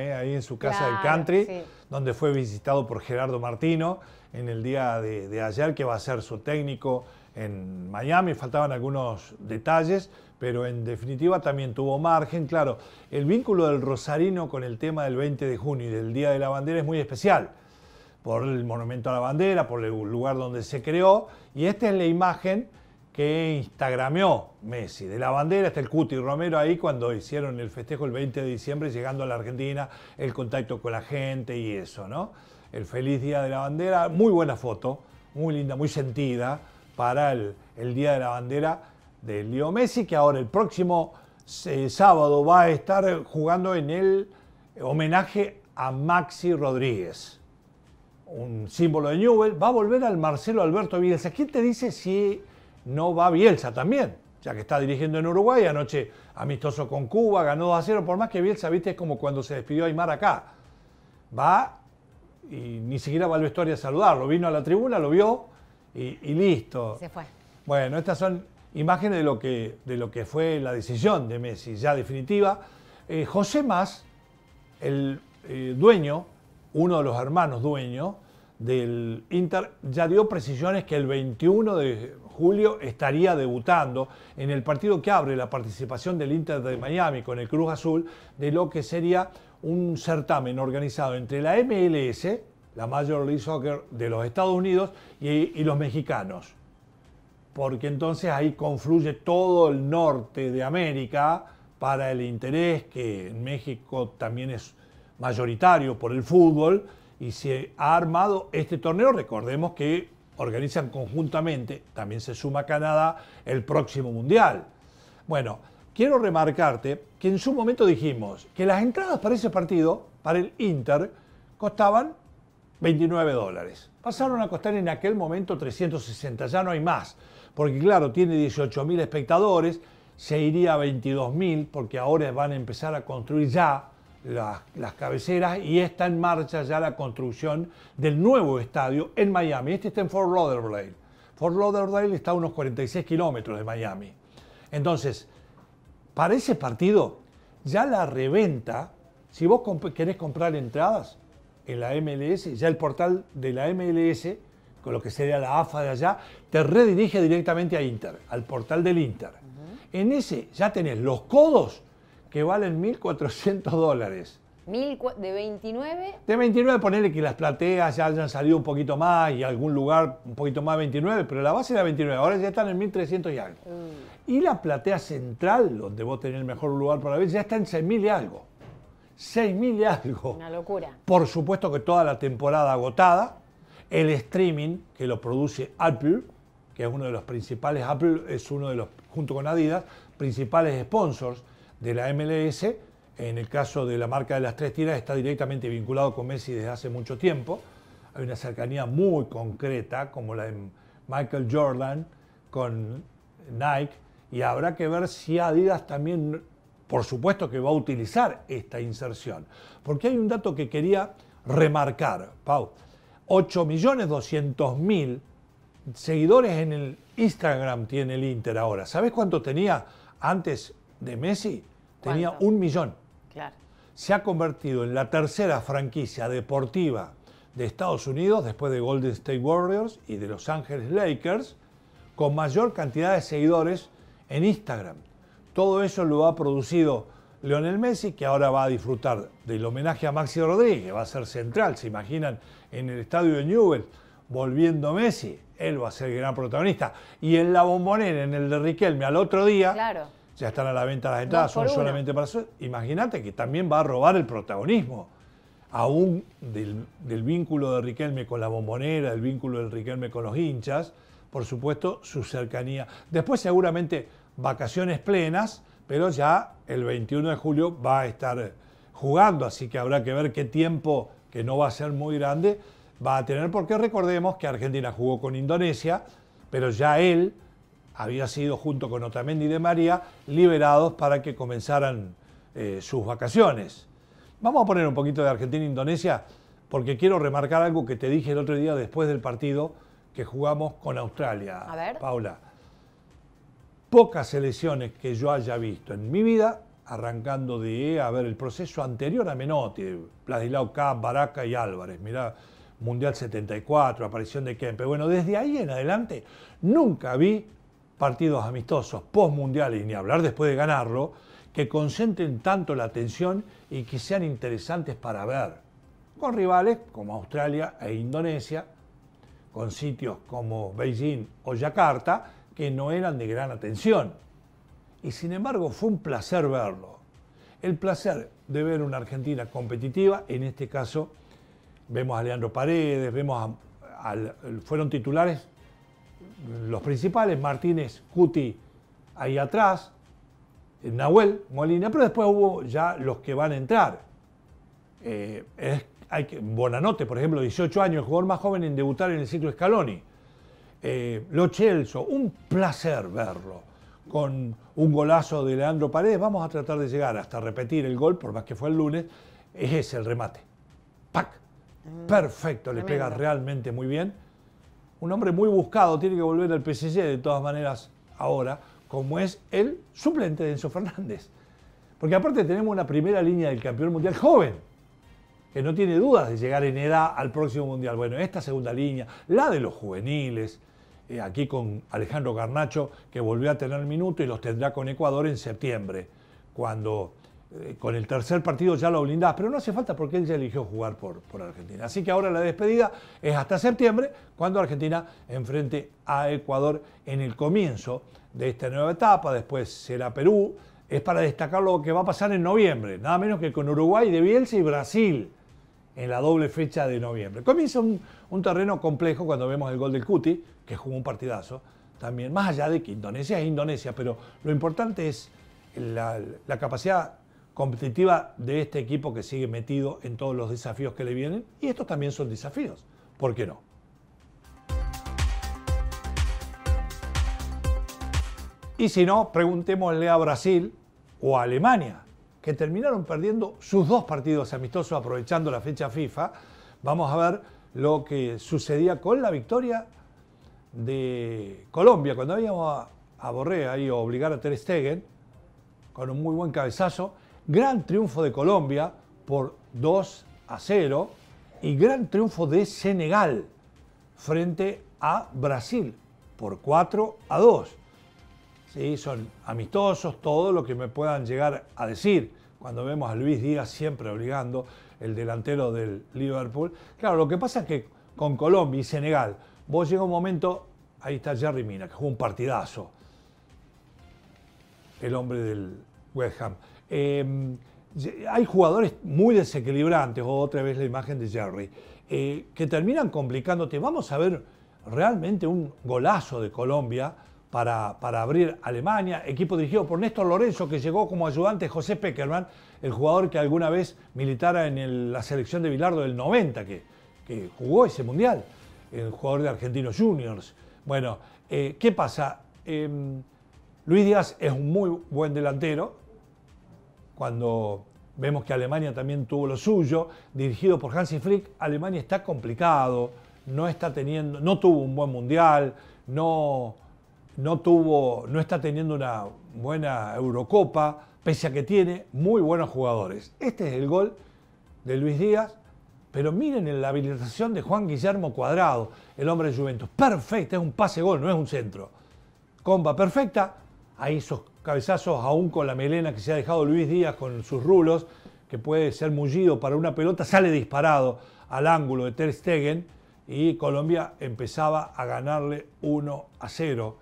Eh, ahí en su casa del country, donde fue visitado por Gerardo Martino en el día de, de, ayer, que va a ser su técnico en Miami. Faltaban algunos detalles, pero en definitiva también tuvo margen. Claro, el vínculo del Rosarino con el tema del 20 de junio y del Día de la Bandera es muy especial, por el monumento a la bandera, por el lugar donde se creó, y esta es la imagen que instagrameó Messi. De la bandera está el Cuti Romero ahí cuando hicieron el festejo el 20 de diciembre llegando a la Argentina, el contacto con la gente y eso, ¿no? El feliz día de la bandera, muy buena foto, muy linda, muy sentida para el, día de la bandera de Leo Messi, que ahora el próximo eh, sábado va a estar jugando en el homenaje a Maxi Rodríguez un símbolo de Newell, va a volver al Marcelo Alberto Bielsa. ¿Quién te dice si no va Bielsa también, ya que está dirigiendo en Uruguay, anoche amistoso con Cuba, ganó 2 a 0, por más que Bielsa, viste, es como cuando se despidió Aymar acá. Va y ni siquiera va al vestuario a saludarlo, vino a la tribuna, lo vio y, listo. Se fue. Bueno, estas son imágenes de lo que, de lo que fue la decisión de Messi, ya definitiva. Eh, José Más, el eh, dueño, uno de los hermanos dueños, del Inter ya dio precisiones que el 21 de julio estaría debutando en el partido que abre la participación del Inter de Miami con el Cruz Azul de lo que sería un certamen organizado entre la MLS, la Major League Soccer de los Estados Unidos y, los mexicanos. Porque entonces ahí confluye todo el norte de América para el interés que en México también es mayoritario por el fútbol y se ha armado este torneo. Recordemos que organizan conjuntamente, también se suma Canadá, el próximo Mundial. Bueno, quiero remarcarte que en su momento dijimos que las entradas para ese partido, para el Inter, costaban 29 dólares. Pasaron a costar en aquel momento 360, ya no hay más, porque claro, tiene 18.000 espectadores, se iría a 22.000, porque ahora van a empezar a construir ya las, cabeceras y está en marcha ya la construcción del nuevo estadio en Miami. Este está en Fort Lauderdale. Fort Lauderdale está a unos 46 kilómetros de Miami. Entonces, para ese partido, ya la reventa, si vos querés comprar entradas en la MLS, ya el portal de la MLS, con lo que sería la AFA de allá, te redirige directamente a Inter, al portal del Inter. En ese ya tenés los codos que valen 1.400 dólares. ¿De 29? De 29, ponerle que las plateas ya hayan salido un poquito más y algún lugar un poquito más 29, pero la base era 29, ahora ya están en 1300 y algo. Mm. Y la platea central, donde vos tenés el mejor lugar para ver, ya está en 6000 y algo. 6000 y algo. Una locura. Por supuesto que toda la temporada agotada, el streaming que lo produce Apple, que es uno de los principales, Apple es uno de los, junto con Adidas, principales sponsors de la MLS. En el caso de la marca de las tres tiras está directamente vinculado con Messi desde hace mucho tiempo. Hay una cercanía muy concreta, como la de Michael Jordan con Nike, y habrá que ver si Adidas también, por supuesto que va a utilizar esta inserción. Porque hay un dato que quería remarcar, Pau. 8.200.000 seguidores en el Instagram tiene el Inter ahora. ¿Sabes cuánto tenía antes de Messi tenía un millón. Claro. Se ha convertido en la tercera franquicia deportiva de Estados Unidos, después de Golden State Warriors y de Los Ángeles Lakers, con mayor cantidad de seguidores en Instagram. Todo eso lo ha producido Leonel Messi, que ahora va a disfrutar del homenaje a Maxi Rodríguez, va a ser central, se imaginan, en el estadio de Newell, volviendo Messi, él va a ser el gran protagonista. Y en la bombonera, en el de Riquelme, al otro día, claro ya están a la venta las entradas, son solamente para eso. Imagínate que también va a robar el protagonismo, aún del, del, vínculo de Riquelme con la bombonera, del vínculo de Riquelme con los hinchas, por supuesto, su cercanía. Después seguramente vacaciones plenas, pero ya el 21 de julio va a estar jugando, así que habrá que ver qué tiempo, que no va a ser muy grande, va a tener, porque recordemos que Argentina jugó con Indonesia, pero ya él había sido junto con Otamendi de María liberados para que comenzaran eh, sus vacaciones. Vamos a poner un poquito de Argentina-Indonesia e porque quiero remarcar algo que te dije el otro día después del partido que jugamos con Australia. A ver. Paula, pocas selecciones que yo haya visto en mi vida, arrancando de, a ver, el proceso anterior a Menotti, Vladislao K, Baraca y Álvarez, mirá, Mundial 74, aparición de Kempe. Bueno, desde ahí en adelante nunca vi partidos amistosos postmundiales, y ni hablar después de ganarlo, que concentren tanto la atención y que sean interesantes para ver, con rivales como Australia e Indonesia, con sitios como Beijing o Yakarta, que no eran de gran atención. Y sin embargo fue un placer verlo. El placer de ver una Argentina competitiva, en este caso vemos a Leandro Paredes, vemos fueron titulares los principales, Martínez, Cuti ahí atrás, eh, Nahuel, Molina, pero después hubo ya los que van a entrar. Eh, hay que, Bonanote, por ejemplo, 18 años, el jugador más joven en debutar en el ciclo Scaloni. Eh, Lo Chelso, un placer verlo. Con un golazo de Leandro Paredes, vamos a tratar de llegar hasta repetir el gol, por más que fue el lunes, es ese el remate. ¡Pac! Mm, Perfecto, le pega realmente muy bien un hombre muy buscado, tiene que volver al PSG de todas maneras ahora, como es el suplente de Enzo Fernández. Porque aparte tenemos una primera línea del campeón mundial joven, que no tiene dudas de llegar en edad al próximo mundial. Bueno, esta segunda línea, la de los juveniles, eh, aquí con Alejandro Garnacho, que volvió a tener minuto y los tendrá con Ecuador en septiembre, cuando eh, con el tercer partido ya lo blindás, pero no hace falta porque él ya eligió jugar por, por Argentina. Así que ahora la despedida es hasta septiembre, cuando Argentina enfrente a Ecuador en el comienzo de esta nueva etapa, después será Perú. Es para destacar lo que va a pasar en noviembre, nada menos que con Uruguay de Bielsa y Brasil en la doble fecha de noviembre. Comienza un, terreno complejo cuando vemos el gol del Cuti, que jugó un partidazo también, más allá de que Indonesia es Indonesia, pero lo importante es la capacidad competitiva de este equipo que sigue metido en todos los desafíos que le vienen. Y estos también son desafíos, ¿por qué no? Y si no, preguntémosle a Brasil o a Alemania, que terminaron perdiendo sus dos partidos amistosos aprovechando la fecha FIFA. Vamos a ver lo que sucedía con la victoria de Colombia, cuando habíamos a, Borrea ahí obligar a Ter Stegen con un muy buen cabezazo Gran triunfo de Colombia por 2 a 0 y gran triunfo de Senegal frente a Brasil por 4 a 2. Sí, son amistosos, todo lo que me puedan llegar a decir. Cuando vemos a Luis Díaz siempre obligando, el delantero del Liverpool. Claro, lo que pasa es que con Colombia y Senegal, vos llega un momento, ahí está Jerry Mina, que jugó un partidazo, el hombre del West Ham. Em, hay jugadores muy desequilibrantes, otra vez la imagen de Jerry, eh, que terminan complicándote. Vamos a ver realmente un golazo de Colombia para, para, abrir Alemania, equipo dirigido por Néstor Lorenzo, que llegó como ayudante José Peckerman, el jugador que alguna vez militara en la selección de Bilardo del 90, que, jugó ese mundial, el jugador de Argentinos Juniors. Bueno, eh, ¿qué pasa? Em, Luis Díaz es un muy buen delantero, cuando vemos que Alemania también tuvo lo suyo, dirigido por Hansi Flick, Alemania está complicado, no está teniendo, no tuvo un buen mundial, no, no tuvo, no está teniendo una buena Eurocopa, pese a que tiene muy buenos jugadores. Este es el gol de Luis Díaz, pero miren la habilitación de Juan Guillermo Cuadrado, el hombre de Juventus. Perfecta, es un pase gol, no es un centro. Comba perfecta, hay esos cabezazos, aún con la melena que se ha dejado Luis Díaz con sus rulos, que puede ser mullido para una pelota, sale disparado al ángulo de Ter Stegen y Colombia empezaba a ganarle 1 a 0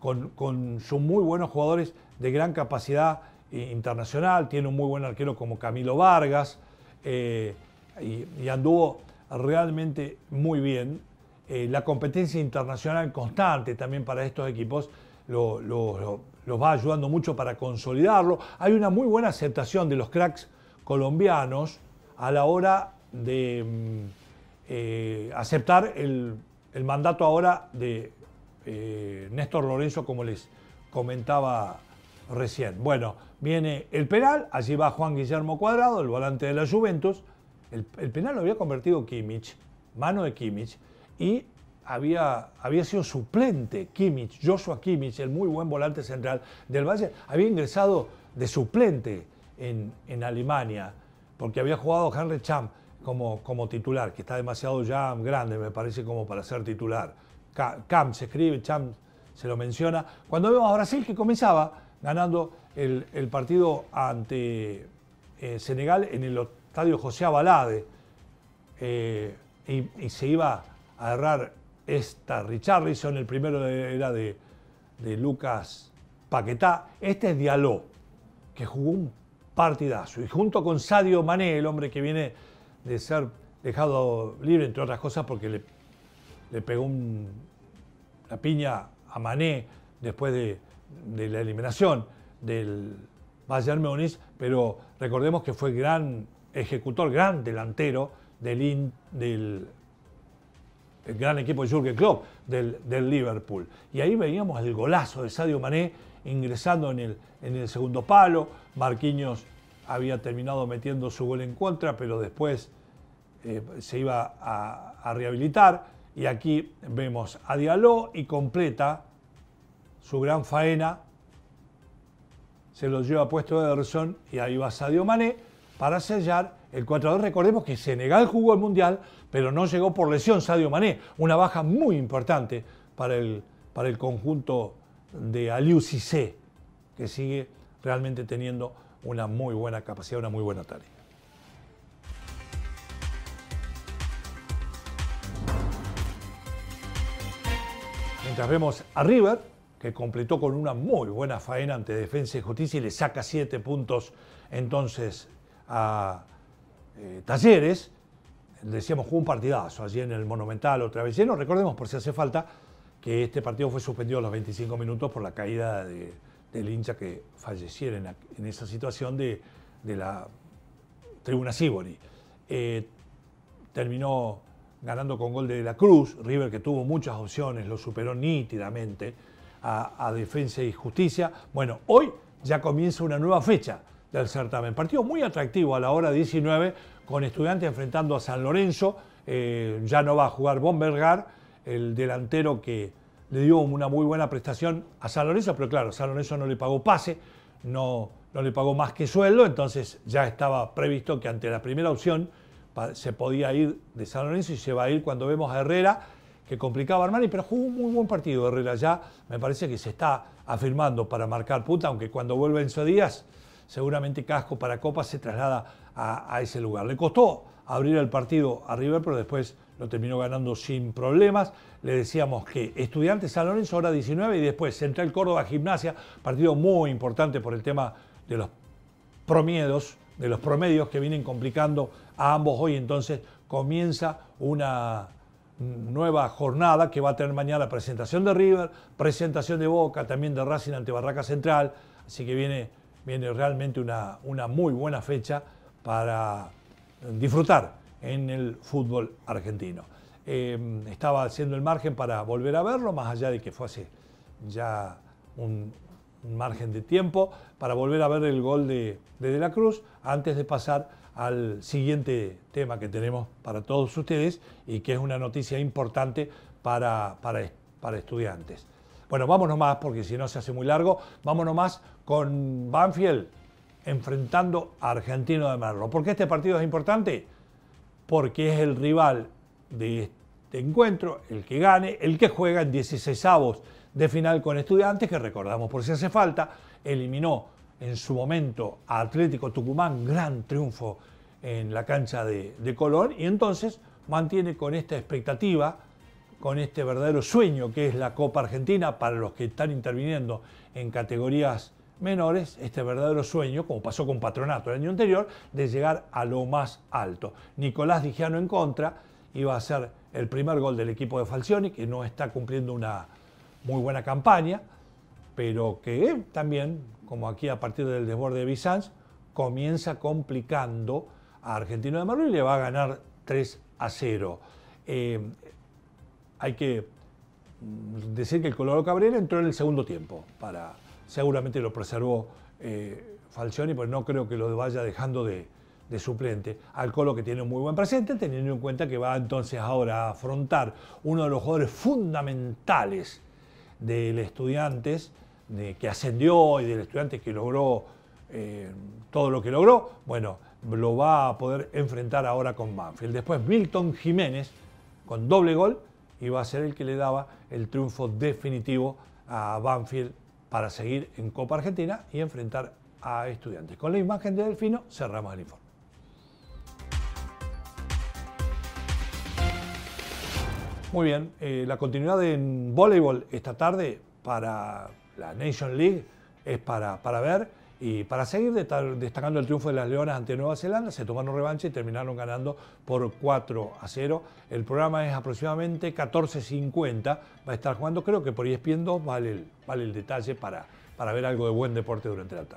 con, sus muy buenos jugadores de gran capacidad internacional, tiene un muy buen arquero como Camilo Vargas eh, y, anduvo realmente muy bien. Eh, la competencia internacional constante también para estos equipos lo, va ayudando mucho para consolidarlo. Hay una muy buena aceptación de los cracks colombianos a la hora de mm, eh, aceptar el, mandato ahora de eh, Néstor Lorenzo, como les comentaba recién. Bueno, viene el penal, allí va Juan Guillermo Cuadrado, el volante de la Juventus. El, el penal lo había convertido Kimmich, mano de Kimmich, y había, sido suplente Kimmich, Joshua Kimmich, el muy buen volante central del Bayern, había ingresado de suplente en, Alemania, porque había jugado Henry Champ como, como titular, que está demasiado ya grande, me parece, como para ser titular. cam se escribe, Champ se lo menciona. Cuando vemos a Brasil que comenzaba ganando el, partido ante eh, Senegal en el estadio José Abalade eh, y, se iba a agarrar esta Richarlison, el primero era de, Lucas Paquetá. Este es Diallo, que jugó un partidazo. Y junto con Sadio Mané, el hombre que viene de ser dejado libre, entre otras cosas, porque le, le pegó la piña a Mané después de, la eliminación del Bayern Múnich, pero recordemos que fue gran ejecutor, gran delantero del, del el gran equipo de Jürgen Klopp del, Liverpool. Y ahí veíamos el golazo de Sadio Mané ingresando en el, segundo palo. Marquinhos había terminado metiendo su gol en contra, pero después eh, se iba a, a, rehabilitar. Y aquí vemos a Diallo y completa su gran faena. Se lo lleva puesto Ederson y ahí va Sadio Mané para sellar el 4 2, recordemos que Senegal jugó el Mundial, pero no llegó por lesión Sadio Mané, una baja muy importante para el, para el conjunto de Aliou Cissé, que sigue realmente teniendo una muy buena capacidad, una muy buena tarea. Mientras vemos a River, que completó con una muy buena faena ante Defensa y Justicia y le saca 7 puntos entonces a, eh, talleres, decíamos, jugó un partidazo allí en el Monumental otra vez lleno. Recordemos, por si hace falta, que este partido fue suspendido a los 25 minutos por la caída de, del hincha que falleciera en, esa situación de, la tribuna Sibori. Eh, terminó ganando con gol de la Cruz, River que tuvo muchas opciones, lo superó nítidamente a Defensa y Justicia. Bueno, hoy ya comienza una nueva fecha del certamen. Partido muy atractivo a la hora 19 con estudiantes enfrentando a San Lorenzo. Eh, ya no va a jugar Bombergar, el delantero que le dio una muy buena prestación a San Lorenzo, pero claro, San Lorenzo no le pagó pase, no, no le pagó más que sueldo, entonces ya estaba previsto que ante la primera opción se podía ir de San Lorenzo y se va a ir cuando vemos a Herrera, que complicaba a Armani, pero jugó un muy buen partido Herrera ya, me parece que se está afirmando para marcar puta, aunque cuando vuelve Enzo Díaz seguramente Casco para Copa se traslada a, ese lugar. Le costó abrir el partido a River, pero después lo terminó ganando sin problemas. Le decíamos que Estudiantes San Lorenzo, hora 19, y después Central Córdoba Gimnasia, partido muy importante por el tema de los promedios de los promedios que vienen complicando a ambos hoy. Entonces comienza una nueva jornada que va a tener mañana presentación de River, presentación de Boca, también de Racing ante Barraca Central. Así que viene viene realmente una, muy buena fecha para eh, disfrutar en el fútbol argentino. Eh, estaba haciendo el margen para volver a verlo, más allá de que fue hace ya un, margen de tiempo, para volver a ver el gol de, de la Cruz antes de pasar al siguiente tema que tenemos para todos ustedes y que es una noticia importante para estudiantes. Bueno, vámonos más, porque si no se hace muy largo, vámonos más con Banfield enfrentando a Argentino de Merlo. ¿Por qué este partido es importante? Porque es el rival de este encuentro, el que gane, el que juega en 16 avos de final con estudiantes, que recordamos por si hace falta, eliminó en su momento a Atlético Tucumán, gran triunfo en la cancha de, de Colón, y entonces mantiene con esta expectativa con este verdadero sueño que es la Copa Argentina para los que están interviniendo en categorías menores, este verdadero sueño, como pasó con Patronato el año anterior, de llegar a lo más alto. Nicolás Dijano en contra, iba a ser el primer gol del equipo de Falcioni, que no está cumpliendo una muy buena campaña, pero que también, como aquí a partir del desborde de Bizans, comienza complicando a Argentino de Manuel y le va a ganar 3 a 0 hay que mm, decir que el Colorado Cabrera entró en el segundo tiempo, para, seguramente lo preservó eh, Falcioni, pues no creo que lo vaya dejando de, suplente al Colo que tiene un muy buen presente, teniendo en cuenta que va entonces ahora a afrontar uno de los jugadores fundamentales del Estudiantes, que ascendió y del Estudiante que logró eh, todo lo que logró, bueno, lo va a poder enfrentar ahora con Manfield. Después Milton Jiménez con doble gol iba a ser el que le daba el triunfo definitivo a Banfield para seguir en Copa Argentina y enfrentar a estudiantes. Con la imagen de Delfino cerramos el informe. Muy bien, eh, la continuidad en voleibol esta tarde para la Nation League es para, para ver y para seguir destacando el triunfo de las Leonas ante Nueva Zelanda, se tomaron revancha y terminaron ganando por 4 a 0. El programa es aproximadamente 14.50. Va a estar jugando, creo que por ESPN 2 vale el, vale el detalle para, para ver algo de buen deporte durante la tarde.